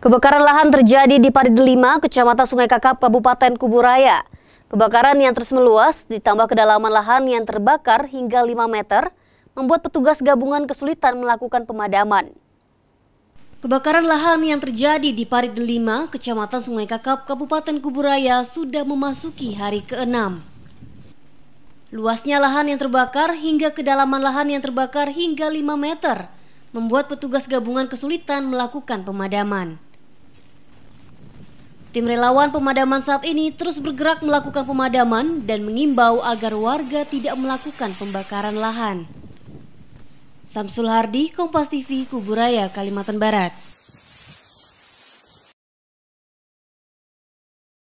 Kebakaran lahan terjadi di Parit 5, Kecamatan Sungai Kakap, Kabupaten Kuburaya. Kebakaran yang terus meluas ditambah kedalaman lahan yang terbakar hingga 5 meter membuat petugas gabungan kesulitan melakukan pemadaman. Kebakaran lahan yang terjadi di Parit 5, Kecamatan Sungai Kakap, Kabupaten Kuburaya sudah memasuki hari ke-6. Luasnya lahan yang terbakar hingga kedalaman lahan yang terbakar hingga 5 meter membuat petugas gabungan kesulitan melakukan pemadaman. Tim relawan pemadaman saat ini terus bergerak melakukan pemadaman dan mengimbau agar warga tidak melakukan pembakaran lahan. Samsul Hardi, Kompas TV, Kuburaya, Kalimantan Barat.